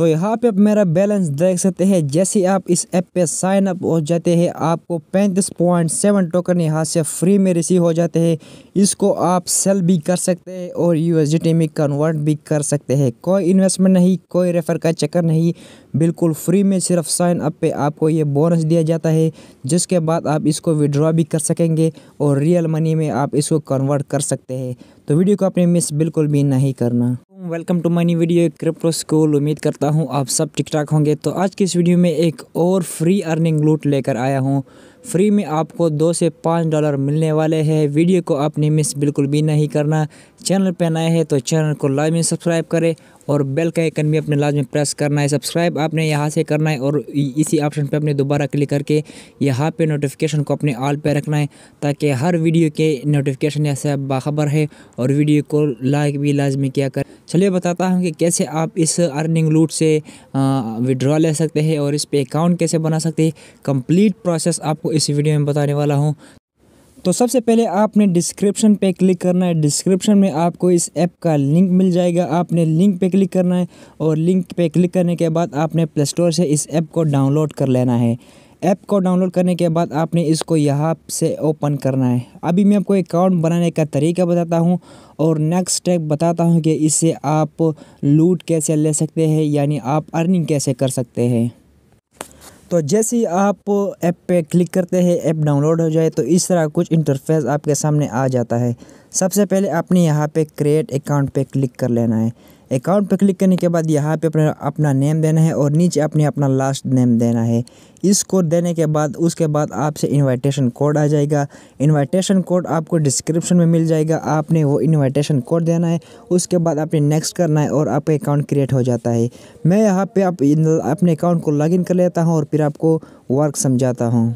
तो यहाँ पे आप मेरा बैलेंस देख सकते हैं जैसे आप इस ऐप पे साइन अप हो जाते हैं आपको पैंतीस पॉइंट सेवन टोकन यहाँ से फ्री में रिसीव हो जाते हैं इसको आप सेल भी कर सकते हैं और यूएसडीटी में कन्वर्ट भी कर सकते हैं कोई इन्वेस्टमेंट नहीं कोई रेफर का चक्कर नहीं बिल्कुल फ्री में सिर्फ साइन अप पे आपको ये बोनस दिया जाता है जिसके बाद आप इसको विड्रॉ भी कर सकेंगे और रियल मनी में आप इसको कन्वर्ट कर सकते हैं तो वीडियो को आपने मिस बिल्कुल भी नहीं करना welcome to my new video crypto school उम्मीद करता हूँ आप सब ठीक ठाक होंगे तो आज की इस वीडियो में एक और फ्री अर्निंग लूट लेकर आया हूँ फ्री में आपको दो से पाँच डॉलर मिलने वाले हैं वीडियो को आपने मिस बिल्कुल भी नहीं करना चैनल पर नए हैं तो चैनल को लाजमी सब्सक्राइब करें और बेल का आइकन भी अपने लाजमी प्रेस करना है सब्सक्राइब आपने यहाँ से करना है और इसी ऑप्शन पे अपने दोबारा क्लिक करके यहाँ पे नोटिफिकेशन को अपने ऑल पे रखना है ताकि हर वीडियो के नोटिफिकेशन यहाँ से बाखबर है और वीडियो को लाइक भी लाजमी किया करें चलिए बताता हूँ कि कैसे आप इस अर्निंग लूट से विड्रॉ ले सकते हैं और इस पर अकाउंट कैसे बना सकते हैं कंप्लीट प्रोसेस आपको इस वीडियो में बताने वाला हूँ तो सबसे पहले आपने डिस्क्रिप्शन पे क्लिक करना है डिस्क्रिप्शन में आपको इस ऐप का लिंक मिल जाएगा आपने लिंक पे क्लिक करना है और लिंक पे क्लिक करने के बाद आपने प्ले स्टोर से इस ऐप को डाउनलोड कर लेना है ऐप को डाउनलोड करने के बाद आपने इसको यहाँ से ओपन करना है अभी मैं आपको अकाउंट बनाने का तरीका बताता हूँ और नेक्स्ट स्टेप बताता हूँ कि इससे आप लूट कैसे ले सकते हैं यानी आप अर्निंग कैसे कर सकते हैं तो जैसे ही आप ऐप पे क्लिक करते हैं ऐप डाउनलोड हो जाए तो इस तरह कुछ इंटरफेस आपके सामने आ जाता है सबसे पहले आपने यहाँ पे क्रिएट अकाउंट पे क्लिक कर लेना है अकाउंट पर क्लिक करने के बाद यहाँ पे अपना अपना नेम देना है और नीचे अपने अपना लास्ट नेम देना है इस कोड देने के बाद उसके बाद आपसे इनविटेशन कोड आ जाएगा इनविटेशन कोड आपको डिस्क्रिप्शन में मिल जाएगा आपने वो इनविटेशन कोड देना है उसके बाद आपने नेक्स्ट करना है और आपका अकाउंट क्रिएट हो जाता है मैं यहाँ पे आप अपने अकाउंट को लॉगिन कर लेता हूँ और फिर आपको वर्क समझाता हूँ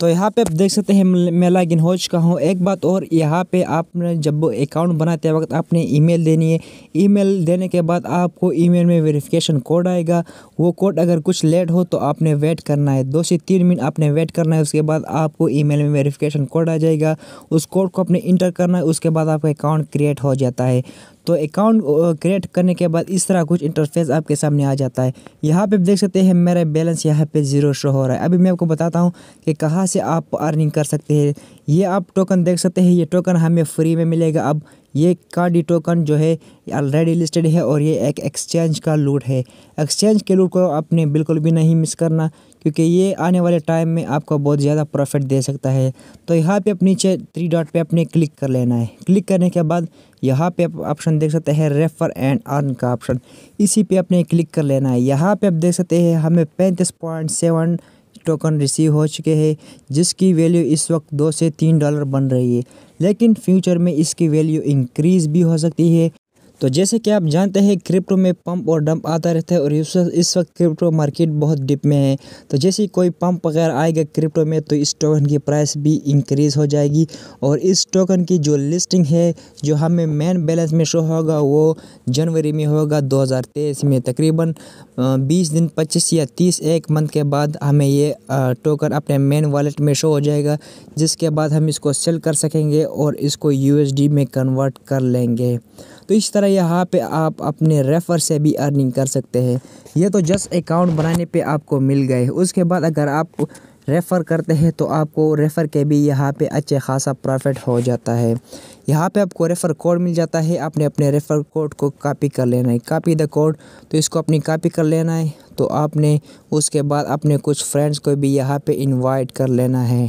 तो यहाँ पे आप देख सकते हैं मैं इन हो चुका हूँ एक बात और यहाँ पे आपने जब अकाउंट बनाते वक्त आपने ईमेल देनी है ईमेल देने के बाद आपको ईमेल में वेरिफिकेशन कोड आएगा वो कोड अगर कुछ लेट हो तो आपने वेट करना है दो से तीन मिनट आपने वेट करना है उसके बाद आपको ईमेल में वेरीफिकेशन कोड आ जाएगा उस कोड को आपने इंटर करना है उसके बाद आपका अकाउंट क्रिएट हो जाता है तो अकाउंट क्रिएट करने के बाद इस तरह कुछ इंटरफेस आपके सामने आ जाता है यहाँ पे देख सकते हैं मेरा बैलेंस यहाँ पे जीरो शो हो रहा है अभी मैं आपको बताता हूँ कि कहाँ से आप अर्निंग कर सकते हैं ये आप टोकन देख सकते हैं ये टोकन हमें फ्री में मिलेगा अब ये कार्डी टोकन जो है ऑलरेडी लिस्टेड है और ये एक एक्सचेंज का लूट है एक्सचेंज के लूट को आपने बिल्कुल भी नहीं मिस करना क्योंकि ये आने वाले टाइम में आपको बहुत ज़्यादा प्रॉफिट दे सकता है तो यहाँ पे आप नीचे थ्री डॉट पे आपने क्लिक कर लेना है क्लिक करने के बाद यहाँ पे आप ऑप्शन देख सकते हैं रेफर एंड अर्न का ऑप्शन इसी पे अपने क्लिक कर लेना है यहाँ पे आप देख सकते हैं हमें पैंतीस पॉइंट सेवन टोकन रिसीव हो चुके हैं जिसकी वैल्यू इस वक्त दो से तीन डॉलर बन रही है लेकिन फ्यूचर में इसकी वैल्यू इंक्रीज भी हो सकती है तो जैसे कि आप जानते हैं क्रिप्टो में पंप और डंप आता रहता है और इस वक्त क्रिप्टो मार्केट बहुत डिप में है तो जैसे ही कोई पंप वगैरह आएगा क्रिप्टो में तो इस टोकन की प्राइस भी इंक्रीज़ हो जाएगी और इस टोकन की जो लिस्टिंग है जो हमें मेन बैलेंस में शो होगा वो जनवरी में होगा दो में तकरीबन बीस दिन पच्चीस या तीस एक मंथ के बाद हमें ये टोकन अपने मेन वॉलेट में शो हो जाएगा जिसके बाद हम इसको सेल कर सकेंगे और इसको यू में कन्वर्ट कर लेंगे तो इस तरह यहाँ पे आप अपने रेफ़र से भी अर्निंग कर सकते हैं ये तो जस्ट अकाउंट बनाने पे आपको मिल गए उसके बाद अगर आप रेफ़र करते हैं तो आपको रेफ़र के भी यहाँ पे अच्छे खासा प्रॉफिट हो जाता है यहाँ पे आपको रेफ़र कोड मिल जाता है आपने अपने रेफ़र कोड को कॉपी कर लेना है कॉपी द कोड तो इसको अपनी कॉपी कर लेना है तो आपने उसके बाद अपने कुछ फ्रेंड्स को भी यहाँ पे इनवाइट कर लेना है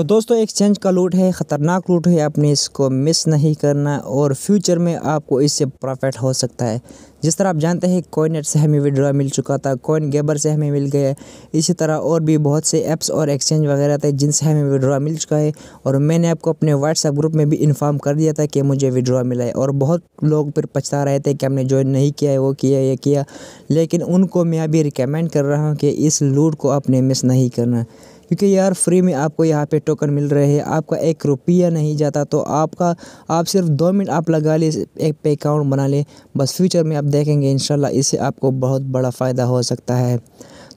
तो दोस्तों एक्सचेंज का लूट है ख़तरनाक लूट है आपने इसको मिस नहीं करना और फ्यूचर में आपको इससे प्रॉफिट हो सकता है जिस तरह आप जानते हैं कोइनेट से हमें विड्रा मिल चुका था कोइन गेबर से हमें मिल गया इसी तरह और भी बहुत से ऐप्स और एक्सचेंज वगैरह थे जिनसे हमें विड्रा मिल चुका है और मैंने आपको अपने व्हाट्सएप ग्रुप में भी इन्फॉर्म कर दिया था कि मुझे विड्रा मिला है और बहुत लोग फिर पछता रहे थे कि हमने ज्वाइन नहीं किया है वो किया ये किया लेकिन उनको मैं अभी रिकमेंड कर रहा हूँ कि इस लूट को आपने मिस नहीं करना क्योंकि यार फ्री में आपको यहाँ पे टोकन मिल रहे हैं आपका एक रुपया नहीं जाता तो आपका आप सिर्फ दो मिनट आप लगा ले एक पे अकाउंट बना ले बस फ्यूचर में आप देखेंगे इन इससे आपको बहुत बड़ा फ़ायदा हो सकता है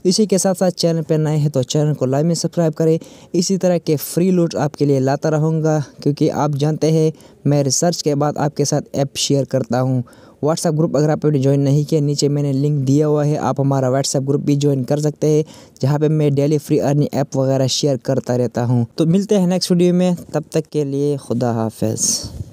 इसी के साथ साथ चैनल पर नए हैं तो चैनल को लाइव में सब्सक्राइब करें इसी तरह के फ्री लूट आपके लिए लाता रहूँगा क्योंकि आप जानते हैं मैं रिसर्च के बाद आपके साथ ऐप शेयर करता हूँ व्हाट्सएप ग्रुप अगर आपने ज्वाइन नहीं किया नीचे मैंने लिंक दिया हुआ है आप हमारा व्हाट्सएप ग्रुप भी ज्वाइन कर सकते हैं जहाँ पर मैं डेली फ्री अर्निंग ऐप वगैरह शेयर करता रहता हूँ तो मिलते हैं नेक्स्ट वीडियो में तब तक के लिए खुदा हाफ